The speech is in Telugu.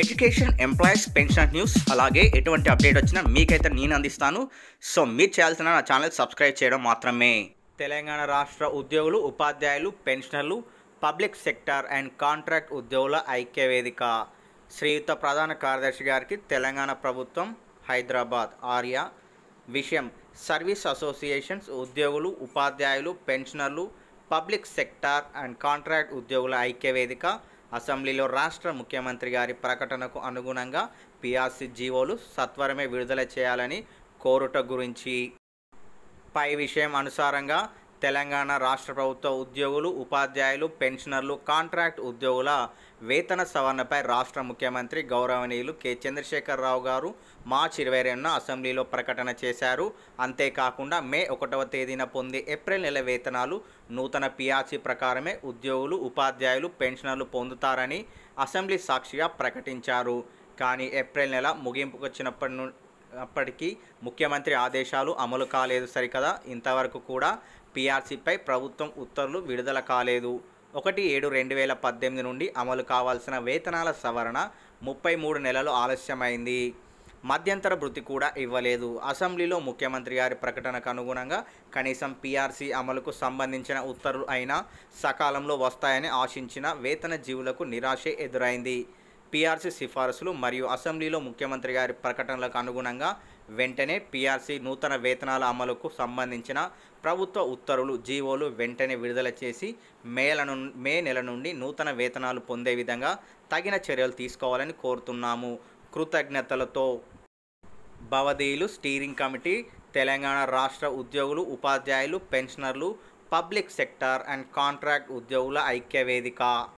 ఎడ్యుకేషన్ ఎంప్లాయీస్ పెన్షన్ న్యూస్ అలాగే ఎటువంటి అప్డేట్ వచ్చినా మీకైతే నేను అందిస్తాను సో మీరు చేయాల్సిన నా ఛానల్ సబ్స్క్రైబ్ చేయడం మాత్రమే తెలంగాణ రాష్ట్ర ఉద్యోగులు ఉపాధ్యాయులు పెన్షనర్లు పబ్లిక్ సెక్టార్ అండ్ కాంట్రాక్ట్ ఉద్యోగుల ఐక్య వేదిక శ్రీయుత ప్రధాన కార్యదర్శి గారికి తెలంగాణ ప్రభుత్వం హైదరాబాద్ ఆర్యా విషయం సర్వీస్ అసోసియేషన్స్ ఉద్యోగులు ఉపాధ్యాయులు పెన్షనర్లు పబ్లిక్ సెక్టార్ అండ్ కాంట్రాక్ట్ ఉద్యోగుల ఐక్య వేదిక అసెంబ్లీలో రాష్ట్ర ముఖ్యమంత్రి గారి ప్రకటనకు అనుగుణంగా పిఆర్సీ జీవోలు సత్వరమే విడుదల చేయాలని కోరుట గురించి పై విషయం అనుసారంగా తెలంగాణ రాష్ట్ర ప్రభుత్వ ఉద్యోగులు ఉపాధ్యాయులు పెన్షనర్లు కాంట్రాక్ట్ ఉద్యోగుల వేతన సవరణపై రాష్ట్ర ముఖ్యమంత్రి గౌరవనీయులు కె చంద్రశేఖరరావు గారు మార్చి ఇరవై రెండున అసెంబ్లీలో ప్రకటన చేశారు అంతేకాకుండా మే ఒకటవ తేదీన పొందే ఏప్రిల్ నెల వేతనాలు నూతన పిఆర్సీ ప్రకారమే ఉద్యోగులు ఉపాధ్యాయులు పెన్షనర్లు పొందుతారని అసెంబ్లీ సాక్షిగా ప్రకటించారు కానీ ఏప్రిల్ నెల ముగింపుకొచ్చినప్పటి నుండి అప్పటికీ ముఖ్యమంత్రి ఆదేశాలు అమలు కాలేదు సరికదా ఇంతవరకు కూడా పీఆర్సీపై ప్రభుత్వం ఉత్తర్వులు విడుదల కాలేదు ఒకటి ఏడు రెండు వేల పద్దెనిమిది నుండి అమలు కావాల్సిన వేతనాల సవరణ ముప్పై మూడు నెలలు ఆలస్యమైంది మధ్యంతర భృతి కూడా ఇవ్వలేదు అసెంబ్లీలో ముఖ్యమంత్రి గారి ప్రకటనకు అనుగుణంగా కనీసం పీఆర్సీ అమలుకు సంబంధించిన ఉత్తర్వులు అయినా సకాలంలో వస్తాయని ఆశించిన వేతన జీవులకు నిరాశే ఎదురైంది పీఆర్సీ సిఫారసులు మరియు అసెంబ్లీలో ముఖ్యమంత్రి గారి ప్రకటనలకు అనుగుణంగా వెంటనే పీఆర్సీ నూతన వేతనాల అమలుకు సంబంధించిన ప్రభుత్వ ఉత్తర్వులు జీవోలు వెంటనే విడుదల చేసి మేలను మే నెల నుండి నూతన వేతనాలు పొందే విధంగా తగిన చర్యలు తీసుకోవాలని కోరుతున్నాము కృతజ్ఞతలతో భవదీయులు స్టీరింగ్ కమిటీ తెలంగాణ రాష్ట్ర ఉద్యోగులు ఉపాధ్యాయులు పెన్షనర్లు పబ్లిక్ సెక్టార్ అండ్ కాంట్రాక్ట్ ఉద్యోగుల ఐక్యవేదిక